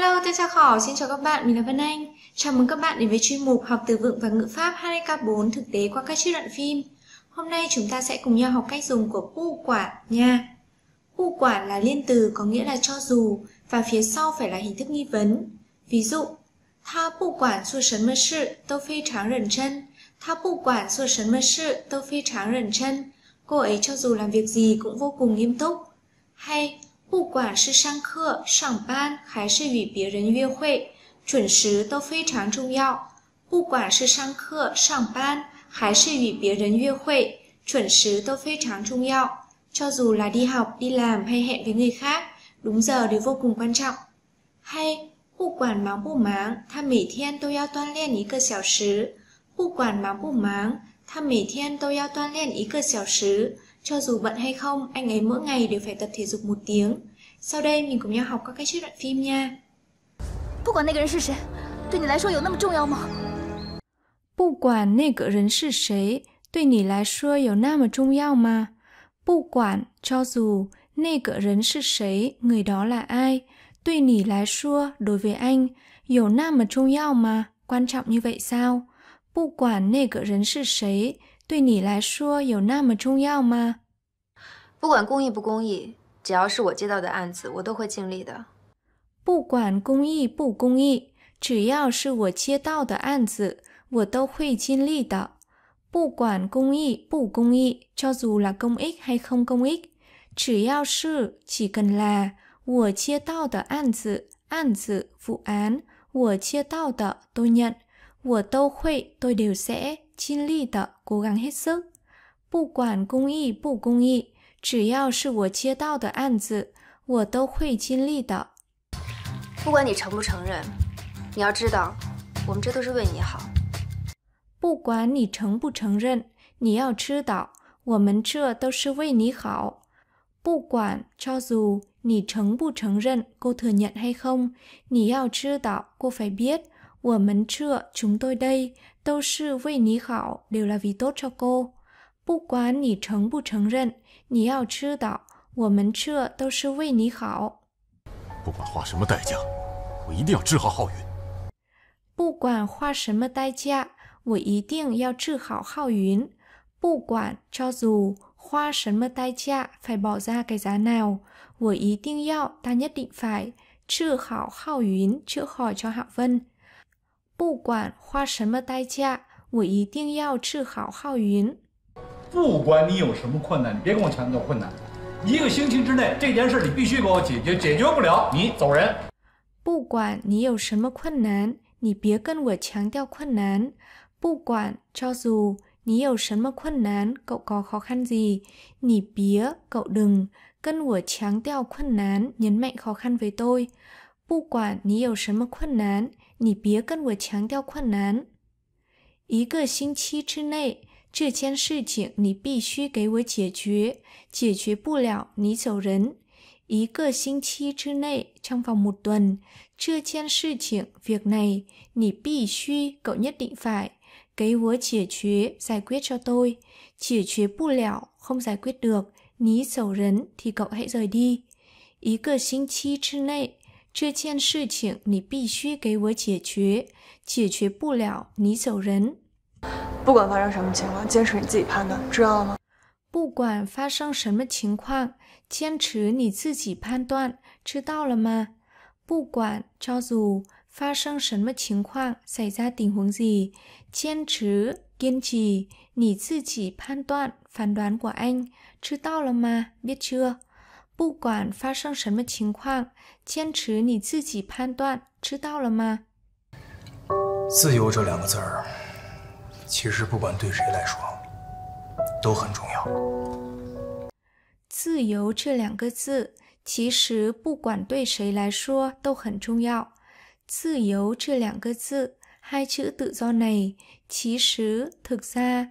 Hello, tôi chào khỏ, xin chào các bạn, mình là Vân Anh. Chào mừng các bạn đến với chuyên mục học từ vựng và ngữ pháp 2K4 thực tế qua các trích đoạn phim. Hôm nay chúng ta sẽ cùng nhau học cách dùng của u quả nha. U quả là liên từ có nghĩa là cho dù và phía sau phải là hình thức nghi vấn. Ví dụ, Tha bu quản su sấn mơ sự, tô phi tráng rần chân. Tha bu quản su sấn mơ sự, tô phi tráng rần chân. Cô ấy cho dù làm việc gì cũng vô cùng nghiêm túc. Hay, 不管是上课、上班还是与别人约会，准时都非常重要。不管是上课、上班还是与别人约会，准时都非常重要。虽然去学校、去上班或者和别人约会，准时都非常重要。虽然去学校、去上班或者和别人约会，准时都非常重要。虽然去学校、去上班或者和别人约会，准时都非常重要。虽然去学校、去上班或者和别人约会，准时都非常重要。Cho dù bận hay không, anh ấy mỗi ngày đều phải tập thể dục một tiếng. Sau đây mình cùng nhau học các cách trích đoạn phim nha. 不管那个人是谁，对你来说有那么重要吗？不管那个人是谁，对你来说有那么重要吗？不管 cho người đó là ai，对你来说 đối với anh mà mà quan trọng như vậy sao? quản 不管那个人是谁，对你来说有那么重要吗？不管公益不公益，只要是我接到的案子，我都会尽力的。不管公益不公益，只要是我接到的案子，我都会尽力的。不管公益不公益，cho dù là công ích hay không công ích, chỉ 要是 chỉ cần là của chia tao tớ án dự, án dự vụ án của chia tao tớ tôi nhận, của tao khuỵ tôi đều sẽ. 尽力的，不管黑色，不管公益不公益，只要是我接到的案子，我都会尽力的。不管你承不承认，你要知道，我们这都是为你好。不管你承不承认，你要知道，我们这都是为你好。不管，你承不承认，你你要知道，要知道我们这 chúng tôi đây, tâu sư với ní khảo đều là vì tốt cho cô. Bất quá nỉ trấn bù trấn rận, nỉ hào chứ đạo, của mình chưa tâu sư vì ní khảo. Bất quản hoa sớm đại gia, tôi nhất định phải trị hảo hao yun. Bất quản hoa sớm đại gia, tôi nhất định phải trị hảo hao yun. Bất quản cho dù hoa sớm đại gia phải bỏ ra cái giá nào, tôi nhất định phải, ta nhất định phải, trị hảo hao yun chữa khỏi cho Hạo Vân. 不管花什么代价，我一定要治好浩云。不管你有什么困难，你别跟我强调困难。一个星期之内，这件事你必须给我解决，解决不了你走人。不管你有什么困难，你别跟我强调困难。不管，赵如你有什么困难，狗狗好 c 子，你别狗等跟我强调困难，h ị a e 不管你有什么困难，你别跟我强调困难。一个星期之内，这件事情你必须给我解决，解决不了你走人。一个星期之内 trong vòng một tuần, 这件事情 việc này, 你必须 cậu nhất định phải, cái vớ chỉ quyết giải quyết cho tôi, chỉ quyết bù không giải quyết được, ní sầu rấn thì cậu hãy rời đi. Ý cơ sinh chi chứ này, 这件事情你必须给我解决，解决不了你走人。不管发生什么情况，坚持你自己判断，知道了吗？不管发生什么情况，坚持你自己判断，知道了吗？不管假祖发生什么情况，谁家顶红子，坚持坚持你自己判断反 h á n 知道了吗，别吃不管发生什么情况，坚持你自己判断，知道了吗？自由这两个字儿，其实不管对谁来说都很重要。自由这两个字，其实不管对谁来说都很重要。自由这两个字，hai chữ tự d n y t h c t h c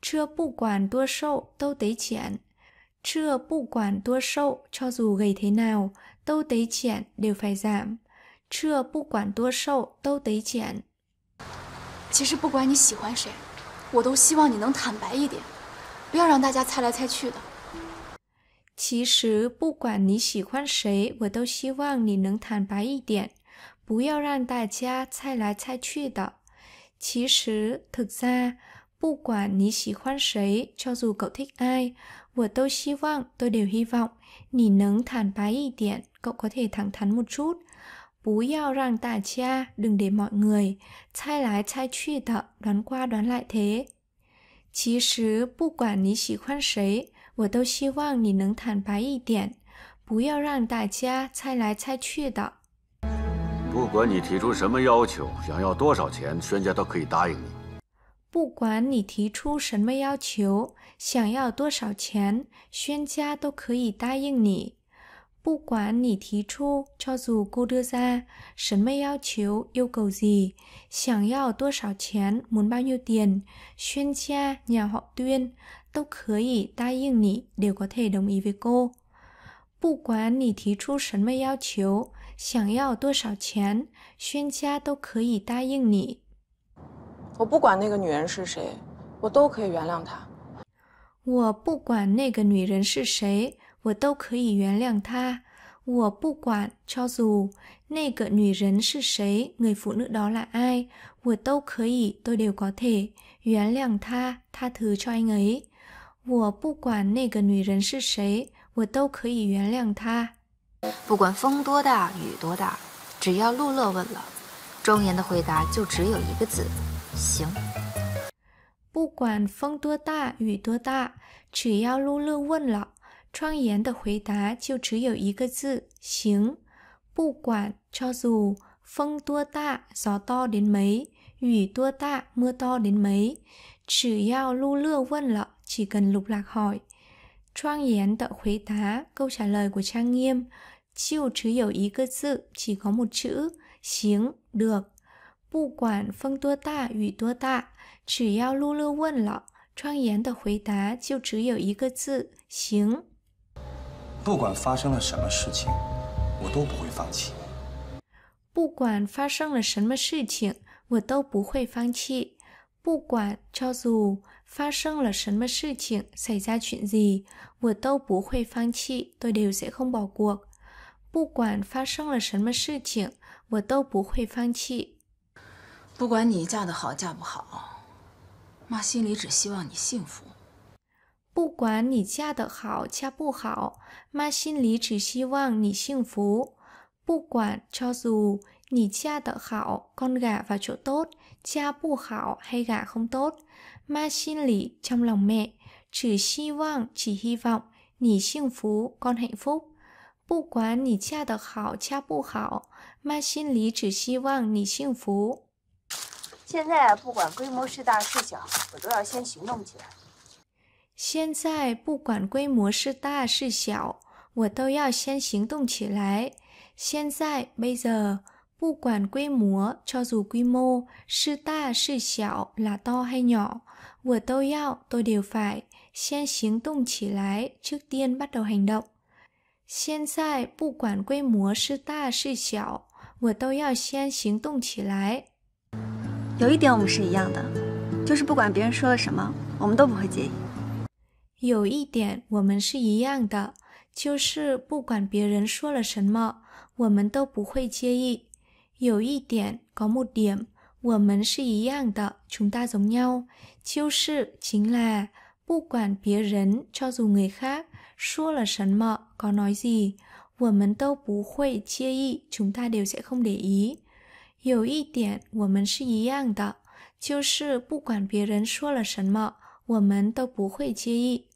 chưa 不管多瘦都得减，chưa 不管多瘦，cho dù g h n 都得减，đều p h i g i m chưa 不管多瘦都得减。其实不管你喜欢谁，我都希望你能坦白一点，不要让大家猜来猜去的。其实不管你喜欢谁，我都希望你能坦白一点，不要让大家猜来猜去的。其实 t h c a 不管你喜欢谁，cho dù cậu thích ai, tôi hy vọng, tôi đều hy vọng, nỉ nấng thản bái ý điện, cậu có thể thẳng thắn một chút. Bú yao rằng tả cha, đừng để mọi người, 猜来猜去的, đoán qua đoán lại thế. Chí 不管你提出什么要求，想要多少钱，chuyên gia 都可以答应你。不管你提出，cho dù cô đưa ra 什么要求、yêu cầu gì, 想要多少钱、muốn bao nhiêu tiền, nhà họ Tuyên đều có thể đáp ứng nị, đều có thể đồng ý với cô. 不管你提出什么要求，想要多少钱，chuyên gia đều có thể đáp ứng 我不管那个女人是谁，我都可以原谅她。我不管那个女人是谁，我都可以原谅她。我不管，Cho dù người phụ nữ đó là ai, vừa t tôi đều có thể, 原谅她，她 thử cho ngay。我不管那个女人是谁，我都可以原谅她。不管风多大，雨多大，只要陆乐问了，庄严的回答就只有一个字。行。不管风多大，雨多大，只要露露问了，庄严的回答就只有一个字：行。不管 cho dù 风多大，gió to đến mấy, 雨多大，mưa to đến mấy，只要露露问了，chỉ cần lục lạc hỏi。Trang Yến tự 回答 câu trả lời của Trang Nghiêm, chiêu chứ hiểu ý cơ sự chỉ có một chữ, xiếng, được. 不管风多大，雨多大，只要露露问了，川严的回答就只有一个字：行。不管发生了什么事情，我都不会放弃。不管发生了什么事情，我都不会放弃。不管，假如发生了什么事情，谁 ả 群 r 我都不会放弃，对 ô i đều s 不管发生了什么事情，我都不会放弃。不管你嫁得好嫁不好，妈心里只希望你幸福。不管你嫁得好嫁不好，妈心里只希望你幸福。不管，假如你嫁得好，婚嫁和处好，嫁不好，嫁不好的，妈心里，心里面只希望，只希望你幸福，你幸福，你幸福。不管你嫁得好嫁不好，妈心里只希望你幸福。现在啊，不管规模是大是小，我都要先行动起来。现在不管规模是大是小，我都要先行动起来。现在 bây giờ 不管规模，cho dù quy mô 是大是小，là to hay nhỏ，我都要，tôi đều phải 先行动起来，trước tiên bắt đầu hành động。现在不管规模是大是小，我都要先行动起来。有一点我们是一样的，就是不管别人说了什么，我们都不会介意。有一点我们是一样的，就是不管别人说了什么，我们都不会介意。有一点，高木点，我们是一样的，chúng ta giống nhau，tru sự chính là bất quản pía rấn cho dù người khác xua là sần mờ có nói gì, vườn mận tâu bú khuỷ chia dị chúng ta đều sẽ không để ý。有一点我们是一样的，就是不管别人说了什么，我们都不会介意。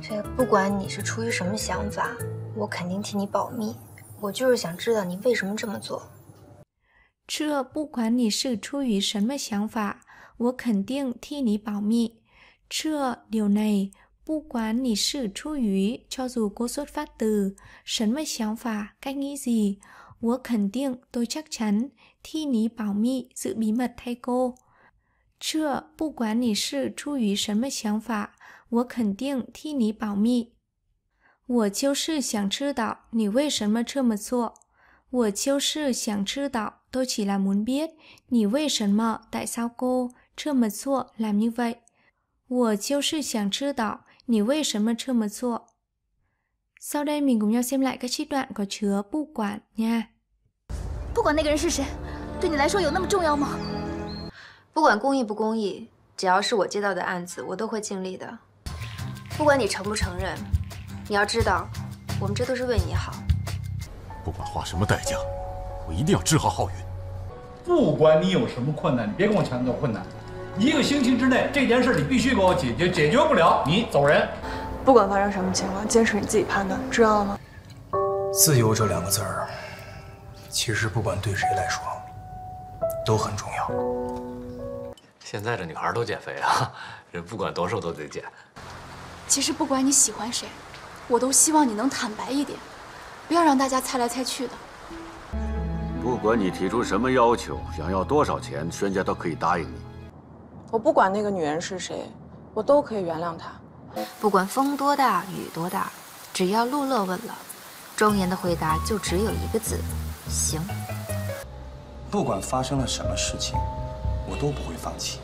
这不管你是出于什么想法，我肯定替你保密。我就是想知道你为什么这么做。这不管你是出于什么想法，我肯定替你保密。这柳内，不管你是出于叫做 “co xuất phát từ” 什么想法，该 nghĩ gì。我肯定，都 chắc chắn，替你保密，giữ bí mật thay cô。这不管你是出于什么想法，我肯定替你保密。我就是想知道你为什么这么做。我就是想知道，tôi c h m u n biết，你为什么，tại s o 这么做，làm như vậy。我就是想知道你为什么这么做。sau đây mình cùng nhau xem lại các chi đoạn có chứa pu quản nha. 不管那个人是谁，对你来说有那么重要吗？不管公益不公益，只要是我接到的案子，我都会尽力的。不管你承不承认，你要知道，我们这都是为你好。不管花什么代价，我一定要治好浩宇。不管你有什么困难，你别跟我强调困难。一个星期之内，这件事你必须给我解决，解决不了，你走人。不管发生什么情况，坚持你自己判断，知道了吗？自由这两个字儿，其实不管对谁来说都很重要。现在的女孩都减肥啊，人不管多瘦都得减。其实不管你喜欢谁，我都希望你能坦白一点，不要让大家猜来猜去的。不管你提出什么要求，想要多少钱，宣家都可以答应你。我不管那个女人是谁，我都可以原谅她。不管风多大雨多大，只要陆乐问了，庄严的回答就只有一个字：行。不管发生了什么事情，我都不会放弃。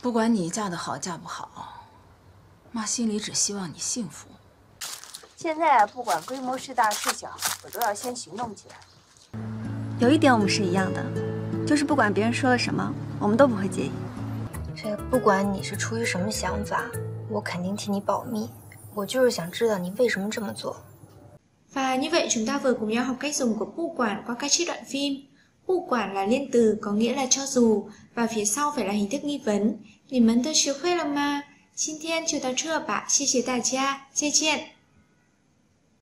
不管你嫁得好嫁不好，妈心里只希望你幸福。现在不管规模是大是小，我都要先行动起来。有一点我们是一样的，就是不管别人说了什么，我们都不会介意。这不管你是出于什么想法。我肯定替你保密。我就是想知道你为什么这么做。Và như vậy chúng ta vừa cùng nhau học cách dùng của bu quản qua các trích đoạn phim. Bu quản là liên từ có nghĩa là cho dù và phía sau phải là hình thức nghi vấn. Nhìn tôi Xin thiên chưa tất cả. 你们的学会了吗？今天就到这吧，谢谢大家，再见。